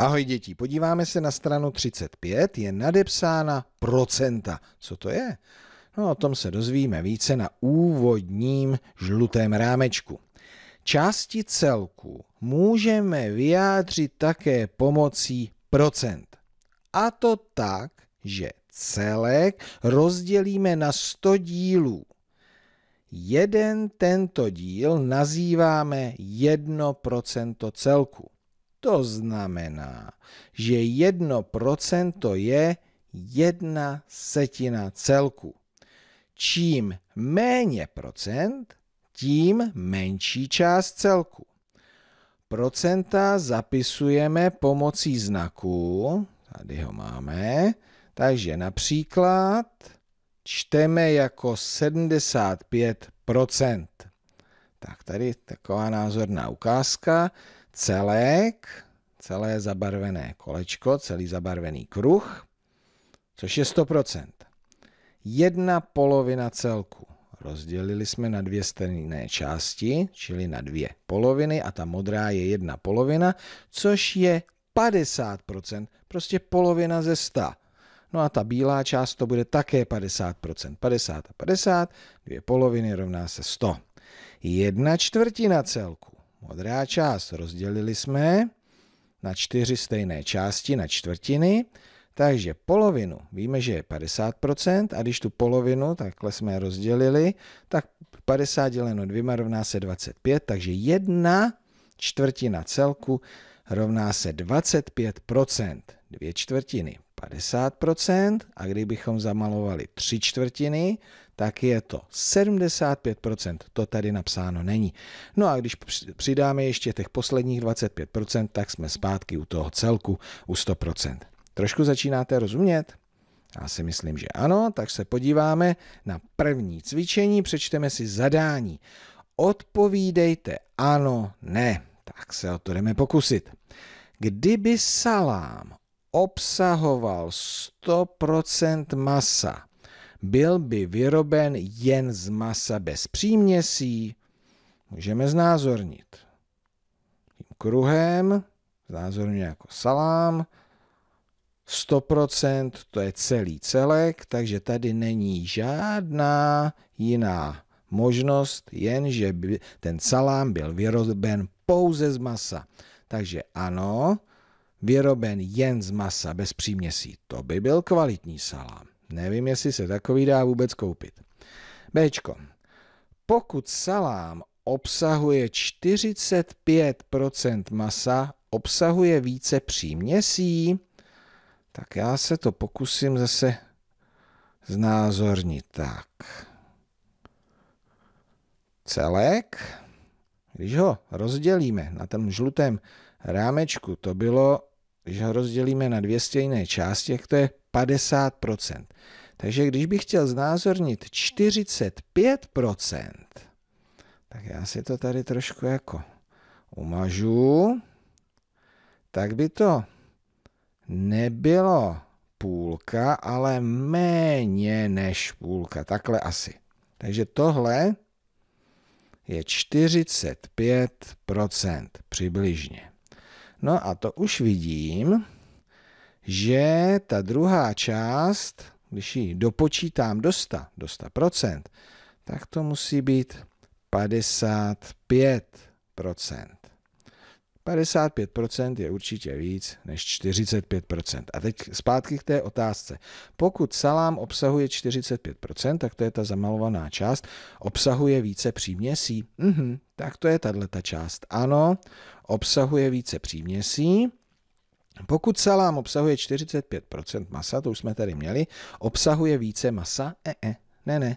Ahoj děti, podíváme se na stranu 35, je nadepsána procenta. Co to je? No o tom se dozvíme více na úvodním žlutém rámečku. Části celku můžeme vyjádřit také pomocí procent. A to tak, že celek rozdělíme na 100 dílů. Jeden tento díl nazýváme 1% celku. To znamená, že jedno procento je jedna setina celku. Čím méně procent, tím menší část celku. Procenta zapisujeme pomocí znaku. tady ho máme, takže například čteme jako 75%. Tak tady taková názorná ukázka celek, celé zabarvené kolečko, celý zabarvený kruh, což je 100%. Jedna polovina celku. Rozdělili jsme na dvě stejné části, čili na dvě poloviny a ta modrá je jedna polovina, což je 50%, prostě polovina ze 100. No a ta bílá část to bude také 50%. 50 a 50, dvě poloviny rovná se 100. Jedna čtvrtina celku Modrá část rozdělili jsme na čtyři stejné části, na čtvrtiny, takže polovinu, víme, že je 50%, a když tu polovinu takhle jsme rozdělili, tak 50 děleno dvěma rovná se 25, takže jedna čtvrtina celku rovná se 25%. Dvě čtvrtiny 50%, a kdybychom zamalovali tři čtvrtiny, tak je to 75%, to tady napsáno není. No a když přidáme ještě těch posledních 25%, tak jsme zpátky u toho celku, u 100%. Trošku začínáte rozumět? Já si myslím, že ano, tak se podíváme na první cvičení, přečteme si zadání. Odpovídejte ano, ne. Tak se o to jdeme pokusit. Kdyby salám obsahoval 100% masa, byl by vyroben jen z masa bez příměsí, můžeme znázornit. Tím kruhem znázorně jako salám, 100% to je celý celek, takže tady není žádná jiná možnost, jenže by ten salám byl vyroben pouze z masa. Takže ano, vyroben jen z masa bez příměsí, to by byl kvalitní salám. Nevím, jestli se takový dá vůbec koupit. B. Pokud salám obsahuje 45% masa, obsahuje více příměsí, tak já se to pokusím zase znázornit tak. Celek, když ho rozdělíme na tom žlutém rámečku, to bylo když ho rozdělíme na dvě stejné části, tak to je 50%. Takže když bych chtěl znázornit 45%, tak já si to tady trošku jako umažu, tak by to nebylo půlka, ale méně než půlka. Takhle asi. Takže tohle je 45 přibližně. No a to už vidím, že ta druhá část, když ji dopočítám do 100, do 100%, tak to musí být 55%. 55% je určitě víc než 45%. A teď zpátky k té otázce. Pokud salám obsahuje 45%, tak to je ta zamalovaná část, obsahuje více příměsí. Mhm, tak to je tahle ta část. Ano, obsahuje více příměsí. Pokud salám obsahuje 45% masa, to už jsme tady měli, obsahuje více masa? E, e, ne, ne.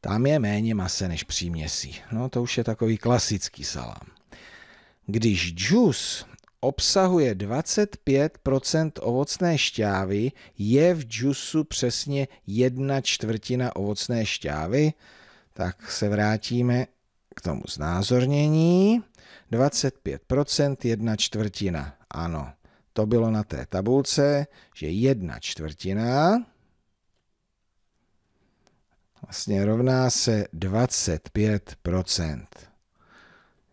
Tam je méně mase než příměsí. No to už je takový klasický salám. Když džus obsahuje 25 ovocné šťávy, je v džusu přesně jedna čtvrtina ovocné šťávy. Tak se vrátíme k tomu znázornění. 25 jedna čtvrtina. Ano, to bylo na té tabulce, že jedna čtvrtina vlastně rovná se 25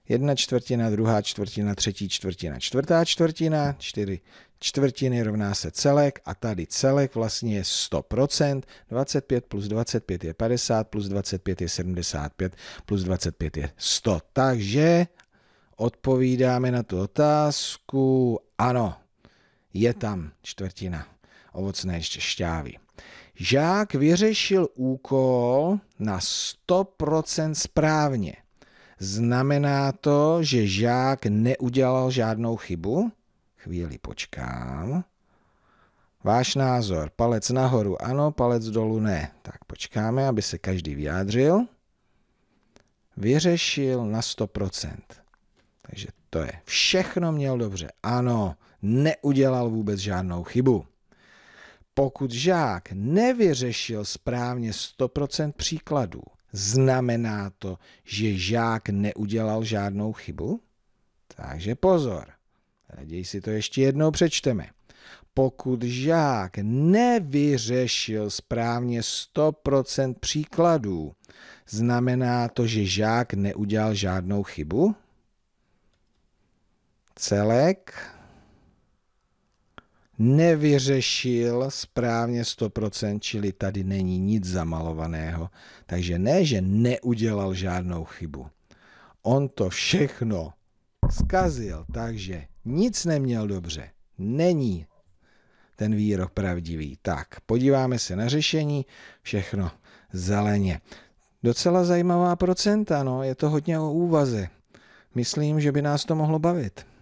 jedna čtvrtina, druhá čtvrtina, třetí čtvrtina, čtvrtá čtvrtina, čtyři čtvrtiny rovná se celek a tady celek vlastně je 100%, 25 plus 25 je 50, plus 25 je 75, plus 25 je 100. Takže odpovídáme na tu otázku, ano, je tam čtvrtina ovocné ještě šťávy. Žák vyřešil úkol na 100% správně. Znamená to, že žák neudělal žádnou chybu? Chvíli počkám. Váš názor. Palec nahoru ano, palec dolů ne. Tak počkáme, aby se každý vyjádřil. Vyřešil na 100%. Takže to je. Všechno měl dobře. Ano, neudělal vůbec žádnou chybu. Pokud žák nevyřešil správně 100% příkladů, Znamená to, že žák neudělal žádnou chybu? Takže pozor, raději si to ještě jednou přečteme. Pokud žák nevyřešil správně 100% příkladů, znamená to, že žák neudělal žádnou chybu? Celek nevyřešil správně 100%, čili tady není nic zamalovaného. Takže ne, že neudělal žádnou chybu. On to všechno zkazil, takže nic neměl dobře. Není ten výrok pravdivý. Tak, podíváme se na řešení, všechno zeleně. Docela zajímavá procenta, no, je to hodně o úvaze. Myslím, že by nás to mohlo bavit.